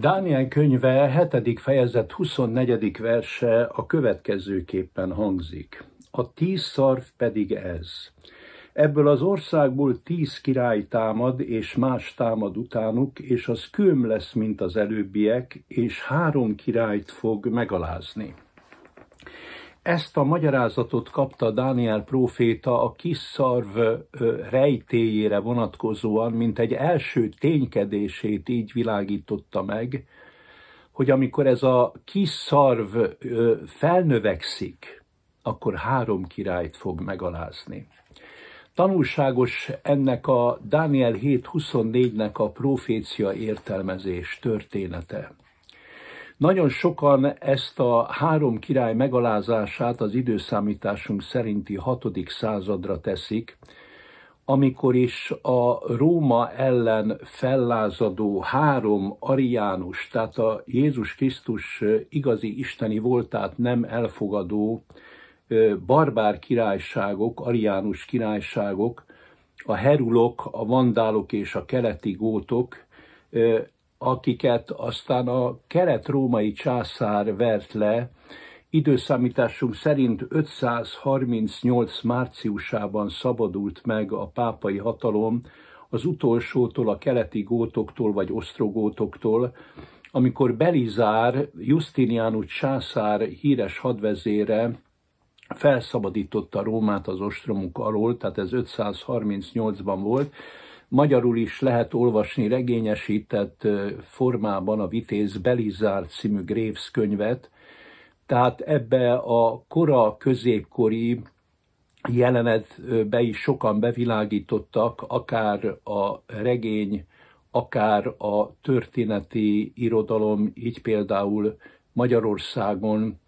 Dániel könyve 7. fejezet 24. verse a következőképpen hangzik. A tíz szarv pedig ez. Ebből az országból tíz király támad, és más támad utánuk, és az kőm lesz, mint az előbbiek, és három királyt fog megalázni. Ezt a magyarázatot kapta Dániel próféta a kis szarv rejtéjére vonatkozóan, mint egy első ténykedését így világította meg, hogy amikor ez a kis szarv felnövekszik, akkor három királyt fog megalázni. Tanulságos ennek a Dániel 7.24-nek a profécia értelmezés története. Nagyon sokan ezt a három király megalázását az időszámításunk szerinti 6. századra teszik, amikor is a Róma ellen fellázadó három ariánus, tehát a Jézus Krisztus igazi isteni voltát nem elfogadó barbár királyságok, ariánus királyságok, a herulok, a vandálok és a keleti gótok akiket aztán a kelet-római császár vert le, időszámításunk szerint 538 márciusában szabadult meg a pápai hatalom az utolsótól, a keleti gótoktól vagy osztrogótoktól, amikor Belizár, Justinianus császár híres hadvezére felszabadította Rómát az ostromuk alól, tehát ez 538-ban volt, Magyarul is lehet olvasni regényesített formában a Vitéz Belizár című Graves könyvet, tehát ebbe a kora középkori jelenetbe is sokan bevilágítottak, akár a regény, akár a történeti irodalom, így például Magyarországon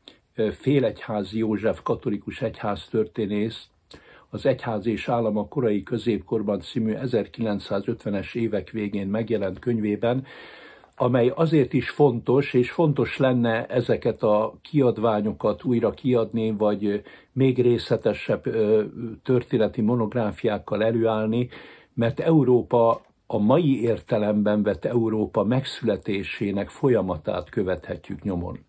Félegyházi József katolikus egyház történész az Egyház és Állam a korai középkorban című 1950-es évek végén megjelent könyvében, amely azért is fontos, és fontos lenne ezeket a kiadványokat újra kiadni, vagy még részletesebb történeti monográfiákkal előállni, mert Európa a mai értelemben vett Európa megszületésének folyamatát követhetjük nyomon.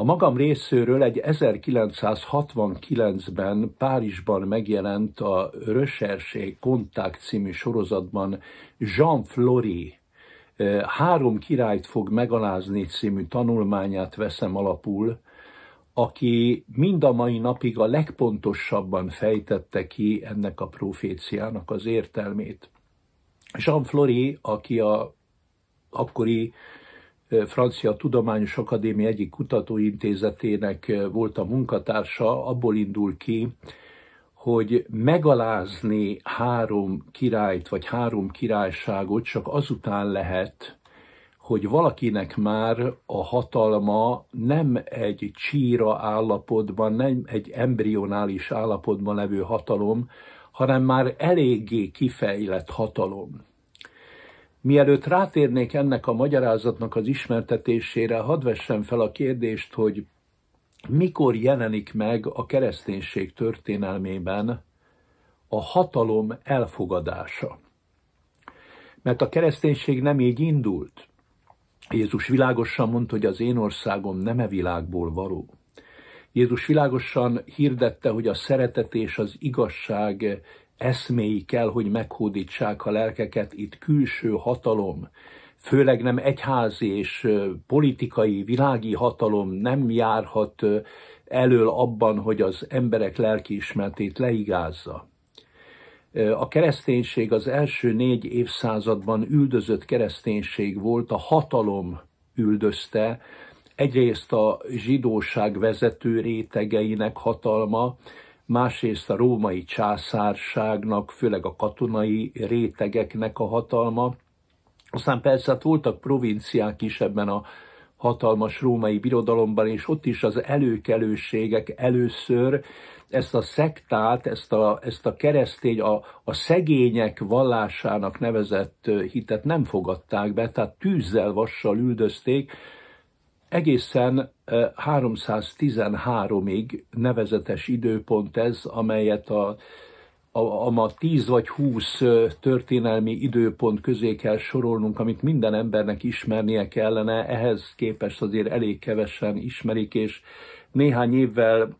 A magam részéről egy 1969-ben Párizsban megjelent a Recherché Kontakt című sorozatban Jean Flory e, Három királyt fog megalázni című tanulmányát veszem alapul, aki mind a mai napig a legpontosabban fejtette ki ennek a proféciának az értelmét. Jean Flory, aki a akkori Francia Tudományos Akadémia egyik kutatóintézetének volt a munkatársa, abból indul ki, hogy megalázni három királyt vagy három királyságot csak azután lehet, hogy valakinek már a hatalma nem egy csíra állapotban, nem egy embrionális állapotban levő hatalom, hanem már eléggé kifejlett hatalom. Mielőtt rátérnék ennek a magyarázatnak az ismertetésére, hadd vessem fel a kérdést, hogy mikor jelenik meg a kereszténység történelmében a hatalom elfogadása. Mert a kereszténység nem így indult. Jézus világosan mondta, hogy az én országom nem e világból való. Jézus világosan hirdette, hogy a szeretet és az igazság eszméi kell, hogy meghódítsák a lelkeket, itt külső hatalom, főleg nem egyházi és politikai, világi hatalom nem járhat elől abban, hogy az emberek lelkiismertét leigázza. A kereszténység az első négy évszázadban üldözött kereszténység volt, a hatalom üldözte, egyrészt a zsidóság vezető rétegeinek hatalma, másrészt a római császárságnak, főleg a katonai rétegeknek a hatalma. Aztán persze hát voltak provinciák is ebben a hatalmas római birodalomban, és ott is az előkelőségek először ezt a szektát, ezt a, ezt a keresztény, a, a szegények vallásának nevezett hitet nem fogadták be, tehát tűzzel, vassal üldözték, Egészen 313-ig eh, nevezetes időpont ez, amelyet a, a, a ma 10 vagy 20 eh, történelmi időpont közé kell sorolnunk, amit minden embernek ismernie kellene, ehhez képest azért elég kevesen ismerik, és néhány évvel,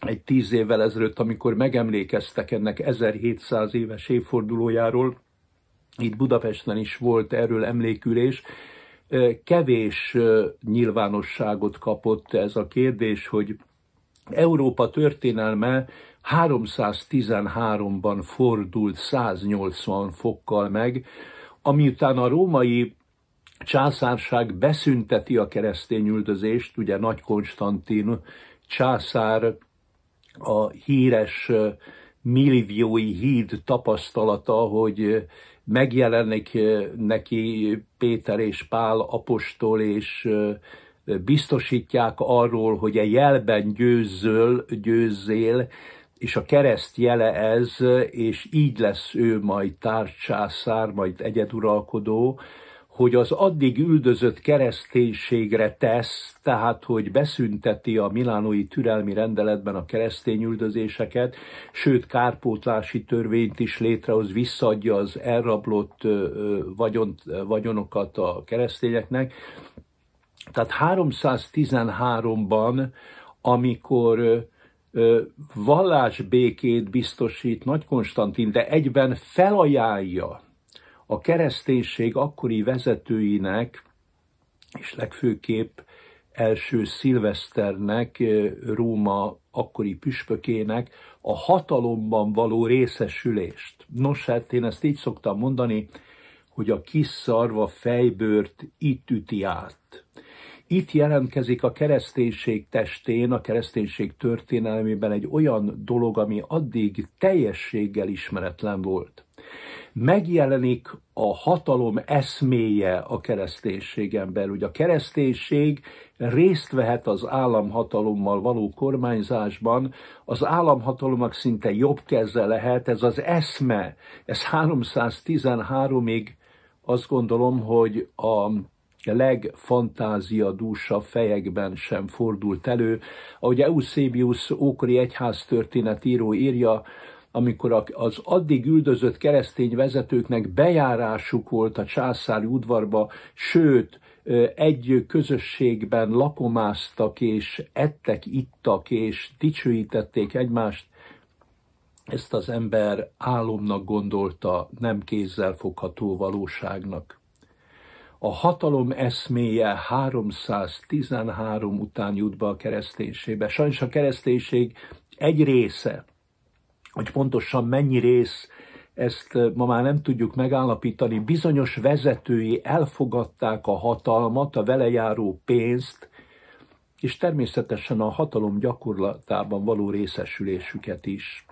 egy tíz évvel ezelőtt, amikor megemlékeztek ennek 1700 éves évfordulójáról, itt Budapesten is volt erről emlékülés, kevés nyilvánosságot kapott ez a kérdés, hogy Európa történelme 313-ban fordult 180 fokkal meg, amiután a római császárság beszünteti a keresztény üldözést, ugye Nagy Konstantin császár a híres Milliviói híd tapasztalata, hogy megjelenik neki Péter és Pál apostol, és biztosítják arról, hogy a e jelben győzzöl, győzzél, és a kereszt jele ez, és így lesz ő majd tárcsászár, majd egyeduralkodó, hogy az addig üldözött kereszténységre tesz, tehát hogy beszünteti a milánói türelmi rendeletben a keresztény üldözéseket, sőt kárpótlási törvényt is létrehoz, visszaadja az elrablott vagyont, vagyonokat a keresztényeknek. Tehát 313-ban, amikor vallásbékét biztosít Nagy Konstantin, de egyben felajánlja a kereszténység akkori vezetőinek, és legfőképp első szilveszternek, Róma akkori püspökének a hatalomban való részesülést. Nos, hát én ezt így szoktam mondani, hogy a kis szarva fejbőrt itt üti át. Itt jelentkezik a kereszténység testén, a kereszténység történelmében egy olyan dolog, ami addig teljességgel ismeretlen volt megjelenik a hatalom eszméje a kereszténységen belül. Ugye a kereszténység részt vehet az államhatalommal való kormányzásban, az államhatalomnak szinte jobb keze lehet, ez az eszme, ez 313-ig azt gondolom, hogy a legfantáziadúsa fejekben sem fordult elő. Ahogy Eusebius ókori egyháztörténet író írja, amikor az addig üldözött keresztény vezetőknek bejárásuk volt a császári udvarba, sőt, egy közösségben lakomáztak és ettek, ittak és dicsőítették egymást, ezt az ember álomnak gondolta, nem kézzelfogható valóságnak. A hatalom eszméje 313 után jut be a kereszténységbe. Sajnos a kereszténység egy része, hogy pontosan mennyi rész, ezt ma már nem tudjuk megállapítani, bizonyos vezetői elfogadták a hatalmat, a velejáró pénzt, és természetesen a hatalom gyakorlatában való részesülésüket is.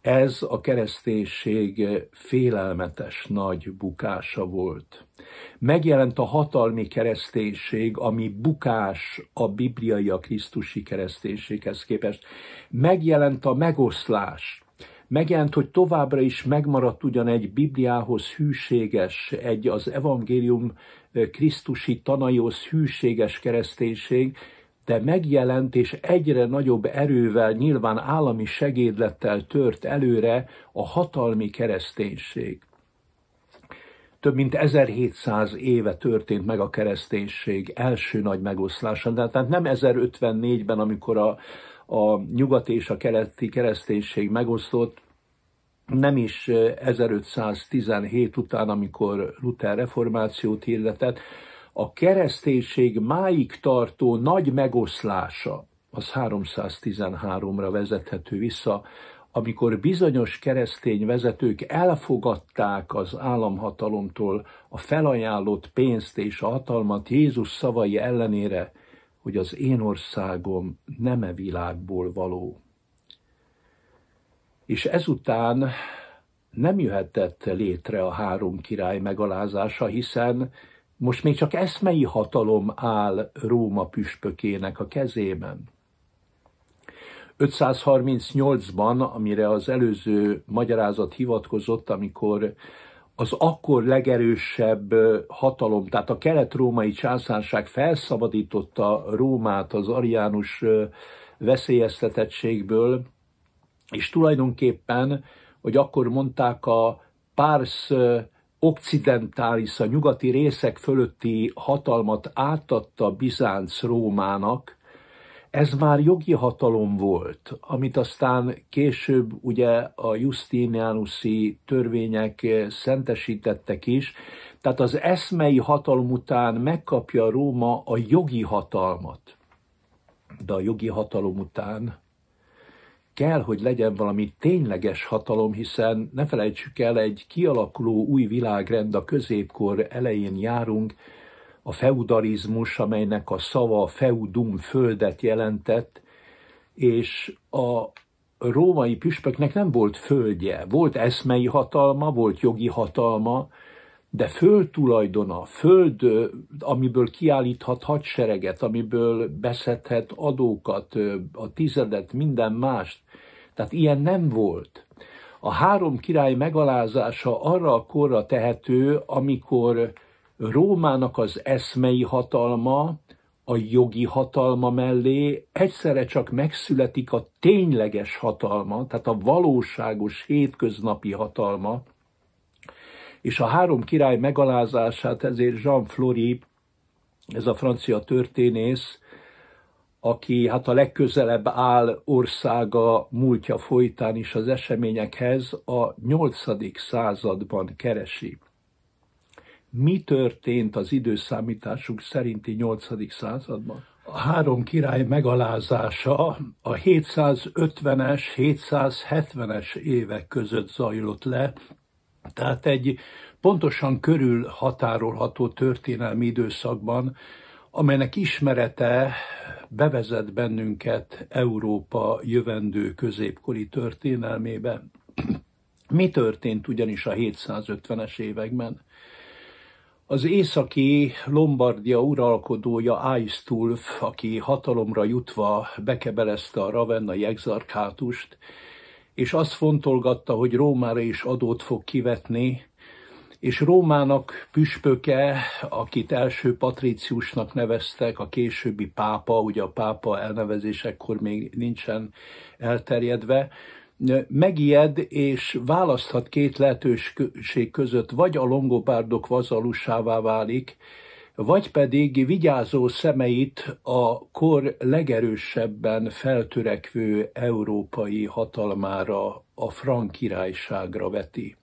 Ez a kereszténység félelmetes nagy bukása volt. Megjelent a hatalmi kereszténység, ami bukás a bibliai, a krisztusi kereszténységhez képest. Megjelent a megoszlás, megjelent, hogy továbbra is megmaradt ugyan egy Bibliához hűséges, egy az evangélium eh, Krisztusi tanaihoz hűséges kereszténység, de megjelent és egyre nagyobb erővel, nyilván állami segédlettel tört előre a hatalmi kereszténység. Több mint 1700 éve történt meg a kereszténység első nagy megoszlása, tehát nem 1054-ben, amikor a, a nyugati és a keleti kereszténység megosztott, nem is 1517 után, amikor Luther reformációt hirdetett, a kereszténység máig tartó nagy megoszlása, az 313-ra vezethető vissza, amikor bizonyos keresztény vezetők elfogadták az államhatalomtól a felajánlott pénzt és a hatalmat Jézus szavai ellenére, hogy az én országom nem e világból való. És ezután nem jöhetett létre a három király megalázása, hiszen most még csak eszmei hatalom áll Róma püspökének a kezében. 538-ban, amire az előző magyarázat hivatkozott, amikor az akkor legerősebb hatalom, tehát a kelet-római császárság felszabadította Rómát az ariánus veszélyeztetettségből, és tulajdonképpen, hogy akkor mondták a pársz occidentális, a nyugati részek fölötti hatalmat átadta Bizánc Rómának, ez már jogi hatalom volt, amit aztán később ugye a Justinianusi törvények szentesítettek is, tehát az eszmei hatalom után megkapja Róma a jogi hatalmat. De a jogi hatalom után kell, hogy legyen valami tényleges hatalom, hiszen ne felejtsük el, egy kialakuló új világrend a középkor elején járunk, a feudalizmus, amelynek a szava feudum földet jelentett, és a római püspöknek nem volt földje, volt eszmei hatalma, volt jogi hatalma, de földtulajdona, föld, amiből kiállíthat hadsereget, amiből beszedhet adókat, a tizedet, minden mást. Tehát ilyen nem volt. A három király megalázása arra a korra tehető, amikor Rómának az eszmei hatalma, a jogi hatalma mellé egyszerre csak megszületik a tényleges hatalma, tehát a valóságos hétköznapi hatalma, és a három király megalázását ezért Jean Flori, ez a francia történész, aki hát a legközelebb áll országa múltja folytán is az eseményekhez, a 8. században keresi. Mi történt az időszámításunk szerinti 8. században? A három király megalázása a 750-es, 770-es évek között zajlott le, tehát egy pontosan körül határolható történelmi időszakban, amelynek ismerete bevezet bennünket Európa jövendő középkori történelmébe. Mi történt ugyanis a 750-es években? Az északi Lombardia uralkodója Aistulf, aki hatalomra jutva bekebelezte a Ravennai exarkátust, és azt fontolgatta, hogy Rómára is adót fog kivetni, és Rómának püspöke, akit első patriciusnak neveztek, a későbbi pápa, ugye a pápa elnevezésekor még nincsen elterjedve, megijed és választhat két lehetőség között, vagy a longobárdok vazalusává válik, vagy pedig vigyázó szemeit a kor legerősebben feltörekvő európai hatalmára, a frank királyságra veti.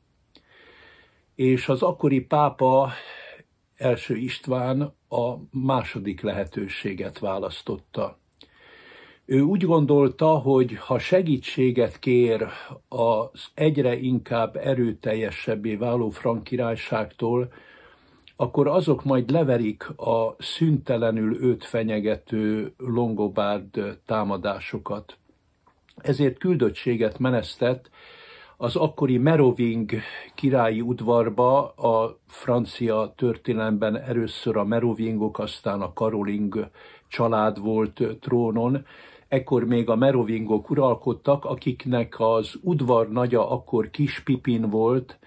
És az akkori pápa első István a második lehetőséget választotta. Ő úgy gondolta, hogy ha segítséget kér az egyre inkább erőteljesebbé váló frank királyságtól, akkor azok majd leverik a szüntelenül őt fenyegető longobárd támadásokat. Ezért küldöttséget menesztett az akkori Meroving királyi udvarba, a francia történelemben először a Merovingok, aztán a Karoling család volt trónon, ekkor még a merovingok uralkodtak, akiknek az udvar nagya akkor kis Pipin volt,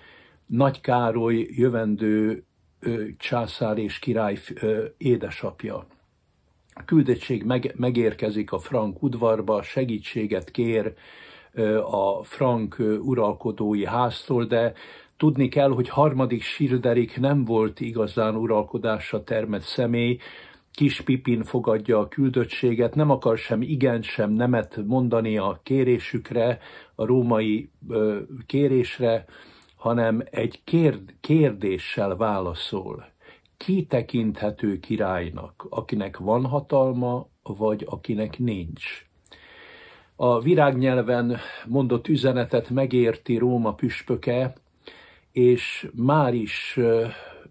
Nagy Károly jövendő császár és király édesapja. A küldettség meg, megérkezik a frank udvarba, segítséget kér a frank uralkodói háztól, de tudni kell, hogy harmadik Sirderik nem volt igazán uralkodásra termett személy, Kis Pipin fogadja a küldöttséget, nem akar sem igen, sem nemet mondani a kérésükre, a római kérésre, hanem egy kérd, kérdéssel válaszol. Ki tekinthető királynak, akinek van hatalma, vagy akinek nincs? A virágnyelven mondott üzenetet megérti Róma püspöke, és már is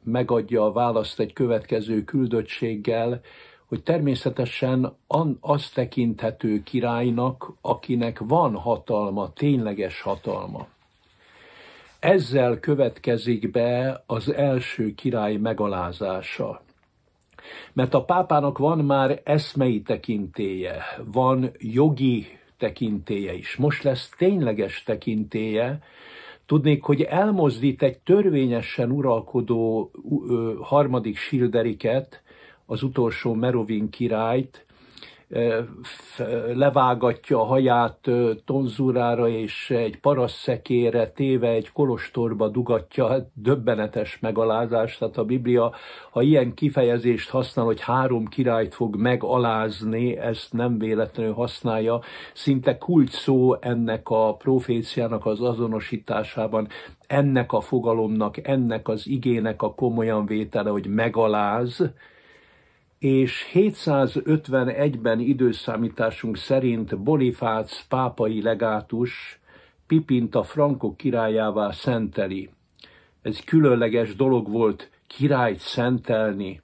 megadja a választ egy következő küldöttséggel, hogy természetesen az tekinthető királynak, akinek van hatalma, tényleges hatalma. Ezzel következik be az első király megalázása. Mert a pápának van már eszmei tekintéje, van jogi tekintéje is. Most lesz tényleges tekintéje, Tudnék, hogy elmozdít egy törvényesen uralkodó harmadik Silderiket, az utolsó Merovin királyt, levágatja a haját tonzúrára, és egy paraszszekére téve egy kolostorba dugatja, hát döbbenetes megalázás. Tehát a Biblia, ha ilyen kifejezést használ, hogy három királyt fog megalázni, ezt nem véletlenül használja. Szinte kult szó ennek a proféciának az azonosításában, ennek a fogalomnak, ennek az igének a komolyan vétele, hogy megaláz, és 751-ben időszámításunk szerint Bonifác pápai legátus Pipint a frankok királyává szenteli. Ez különleges dolog volt királyt szentelni,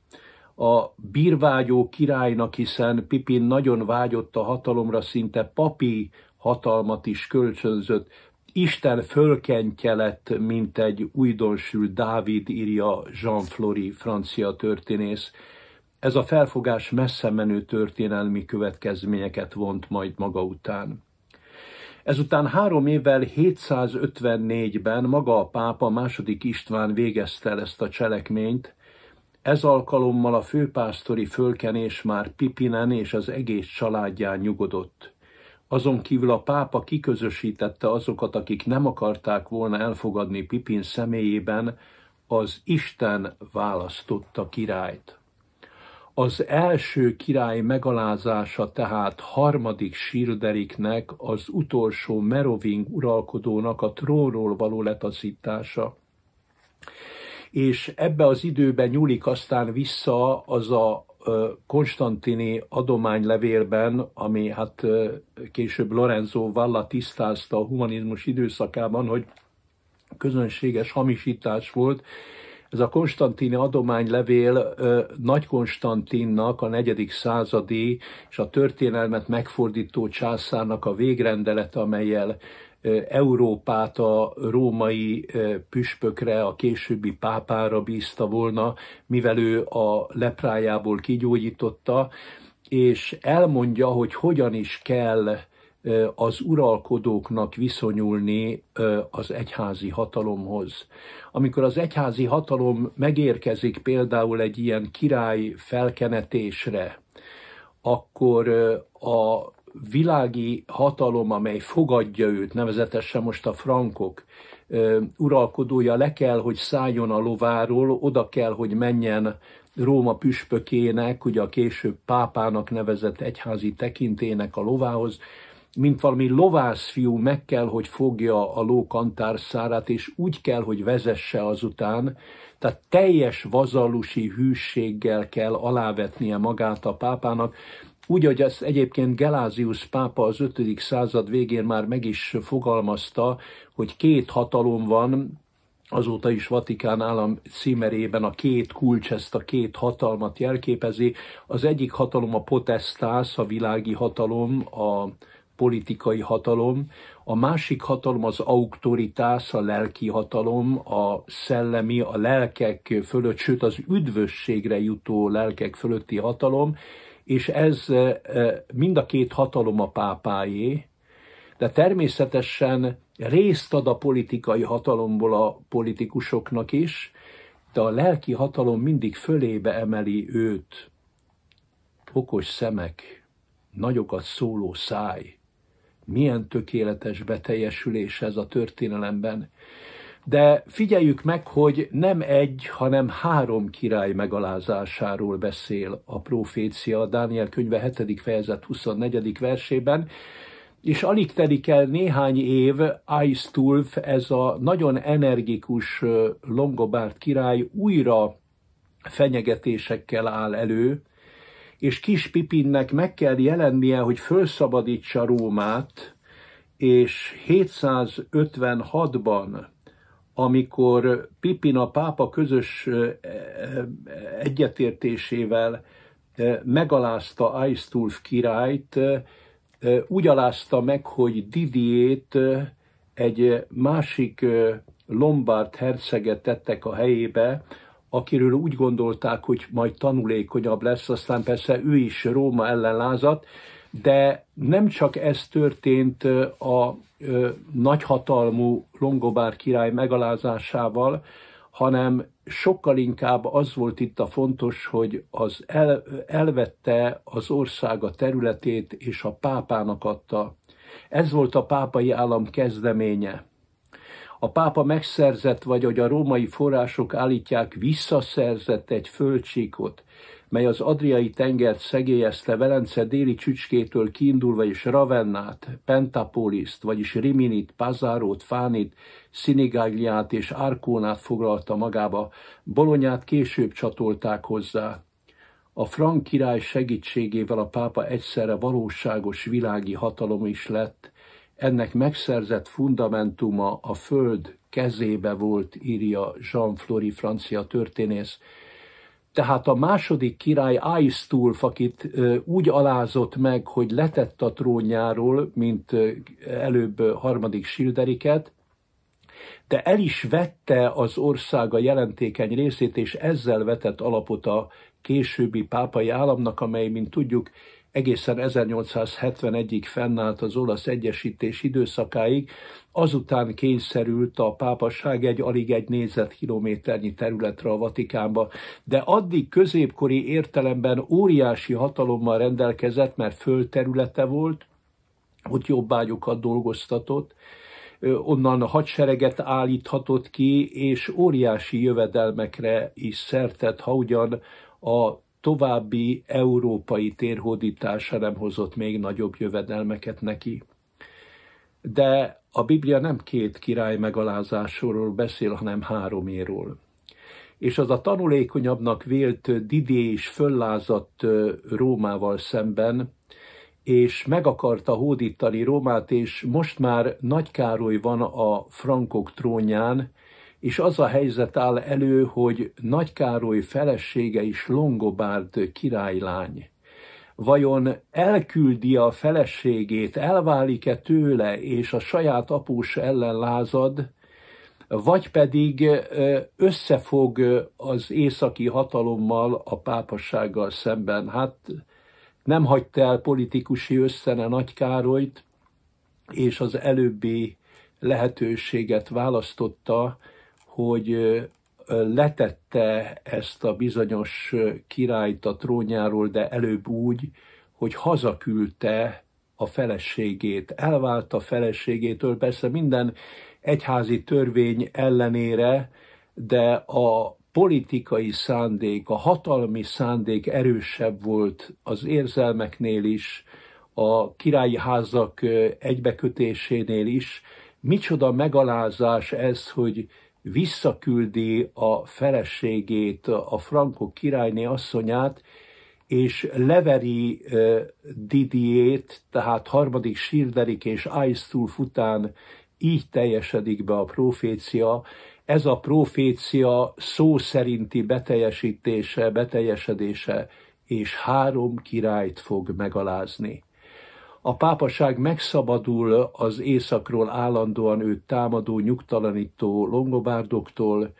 a bírvágyó királynak, hiszen Pipin nagyon vágyott a hatalomra, szinte papi hatalmat is kölcsönzött. Isten fölkentje lett, mint egy újdonsült Dávid, írja Jean Flory, francia történész. Ez a felfogás messze menő történelmi következményeket vont majd maga után. Ezután három évvel 754-ben maga a pápa második István végezte el ezt a cselekményt, ez alkalommal a főpásztori fölkenés már Pipinen és az egész családján nyugodott. Azon kívül a pápa kiközösítette azokat, akik nem akarták volna elfogadni Pipin személyében az Isten választotta királyt. Az első király megalázása tehát harmadik Silderiknek, az utolsó Meroving uralkodónak a trónról való letaszítása. És ebbe az időben nyúlik aztán vissza az a konstantini adománylevélben, ami hát később Lorenzo Valla tisztázta a humanizmus időszakában, hogy közönséges hamisítás volt, ez a konstantini adománylevél Nagy Konstantinnak, a negyedik századi és a történelmet megfordító császárnak a végrendelete, amelyel Európát a római püspökre, a későbbi pápára bízta volna, mivel ő a leprájából kigyógyította, és elmondja, hogy hogyan is kell az uralkodóknak viszonyulni az egyházi hatalomhoz. Amikor az egyházi hatalom megérkezik például egy ilyen király felkenetésre, akkor a világi hatalom, amely fogadja őt, nevezetesen most a frankok, uralkodója le kell, hogy szálljon a lováról, oda kell, hogy menjen Róma püspökének, ugye a később pápának nevezett egyházi tekintének a lovához, mint valami lovászfiú meg kell, hogy fogja a ló kantárszárát, és úgy kell, hogy vezesse azután, tehát teljes vazalusi hűséggel kell alávetnie magát a pápának, úgy, hogy ezt egyébként Gelázius pápa az 5. század végén már meg is fogalmazta, hogy két hatalom van, azóta is Vatikán állam címerében a két kulcs ezt a két hatalmat jelképezi. Az egyik hatalom a potestász, a világi hatalom, a, politikai hatalom, a másik hatalom az auktoritás, a lelki hatalom, a szellemi, a lelkek fölött, sőt az üdvösségre jutó lelkek fölötti hatalom, és ez e, e, mind a két hatalom a pápáé, de természetesen részt ad a politikai hatalomból a politikusoknak is, de a lelki hatalom mindig fölébe emeli őt. Okos szemek, nagyokat szóló száj, milyen tökéletes beteljesülés ez a történelemben. De figyeljük meg, hogy nem egy, hanem három király megalázásáról beszél a profécia Dániel könyve 7. fejezet 24. versében, és alig telik el néhány év, Aistulf, ez a nagyon energikus Longobárd király újra fenyegetésekkel áll elő, és kis Pipinnek meg kell jelennie, hogy felszabadítsa Rómát, és 756-ban, amikor Pipin a pápa közös egyetértésével megalázta Aistulf királyt, úgy alázta meg, hogy Didiét egy másik Lombard herceget tettek a helyébe, akiről úgy gondolták, hogy majd tanulékonyabb lesz, aztán persze ő is Róma ellen lázadt, de nem csak ez történt a nagyhatalmú Longobár király megalázásával, hanem sokkal inkább az volt itt a fontos, hogy az el, elvette az ország a területét és a pápának adta. Ez volt a pápai állam kezdeménye a pápa megszerzett, vagy hogy a római források állítják, visszaszerzett egy földcsíkot, mely az Adriai tengert szegélyezte Velence déli csücskétől kiindulva is Ravennát, Pentapoliszt, vagyis Riminit, Pazárót, Fánit, Szinigágliát és Árkónát foglalta magába, Bolonyát később csatolták hozzá. A frank király segítségével a pápa egyszerre valóságos világi hatalom is lett, ennek megszerzett fundamentuma a föld kezébe volt, írja Jean flori francia történész. Tehát a második király Aistulf, akit úgy alázott meg, hogy letett a trónjáról, mint előbb harmadik Silderiket, de el is vette az országa jelentékeny részét, és ezzel vetett alapot a későbbi pápai államnak, amely, mint tudjuk, egészen 1871-ig fennállt az olasz egyesítés időszakáig, azután kényszerült a pápaság egy alig egy négyzetkilométernyi területre a Vatikánba, de addig középkori értelemben óriási hatalommal rendelkezett, mert földterülete volt, ott jobbágyokat dolgoztatott, onnan a hadsereget állíthatott ki, és óriási jövedelmekre is szertett, ha ugyan a további európai térhódítása nem hozott még nagyobb jövedelmeket neki. De a Biblia nem két király megalázásról beszél, hanem hároméről. És az a tanulékonyabbnak vélt Didé is föllázadt Rómával szemben, és meg akarta hódítani Rómát, és most már Nagy Károly van a frankok trónján, és az a helyzet áll elő, hogy Nagy Károly felesége is Longobárd királylány. Vajon elküldi a feleségét, elválik-e tőle, és a saját após ellen lázad, vagy pedig összefog az északi hatalommal, a pápassággal szemben. Hát nem hagyta el politikusi összene Nagy Károlyt, és az előbbi lehetőséget választotta, hogy letette ezt a bizonyos királyt a trónjáról, de előbb úgy, hogy hazaküldte a feleségét, elvált a feleségétől, persze minden egyházi törvény ellenére, de a politikai szándék, a hatalmi szándék erősebb volt az érzelmeknél is, a királyi házak egybekötésénél is. Micsoda megalázás ez, hogy visszaküldi a feleségét, a frankok királyné asszonyát, és leveri Didiét, tehát harmadik Sirderik és Aiztulf után így teljesedik be a profécia. Ez a profécia szó szerinti beteljesítése, beteljesedése, és három királyt fog megalázni. A pápaság megszabadul az északról állandóan őt támadó, nyugtalanító longobárdoktól,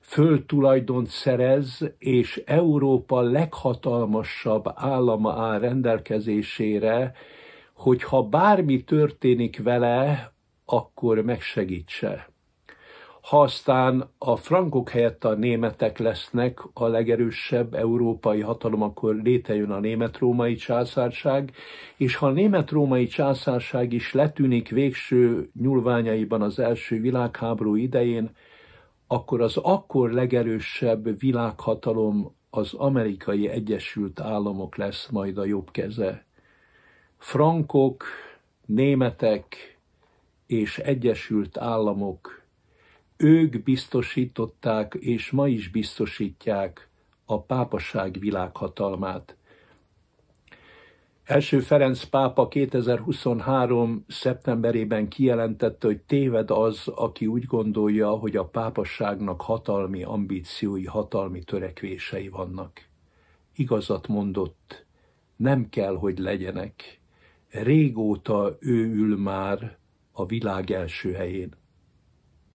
földtulajdont szerez, és Európa leghatalmasabb állama áll rendelkezésére, hogyha bármi történik vele, akkor megsegítse ha aztán a frankok helyett a németek lesznek a legerősebb európai hatalom, akkor létejön a német-római császárság, és ha a német-római császárság is letűnik végső nyúlványaiban az első világháború idején, akkor az akkor legerősebb világhatalom az amerikai Egyesült Államok lesz majd a jobb keze. Frankok, németek és Egyesült Államok – ők biztosították, és ma is biztosítják a pápaság világhatalmát. Első Ferenc pápa 2023. szeptemberében kijelentette, hogy téved az, aki úgy gondolja, hogy a pápasságnak hatalmi ambíciói, hatalmi törekvései vannak. Igazat mondott, nem kell, hogy legyenek. Régóta ő ül már a világ első helyén.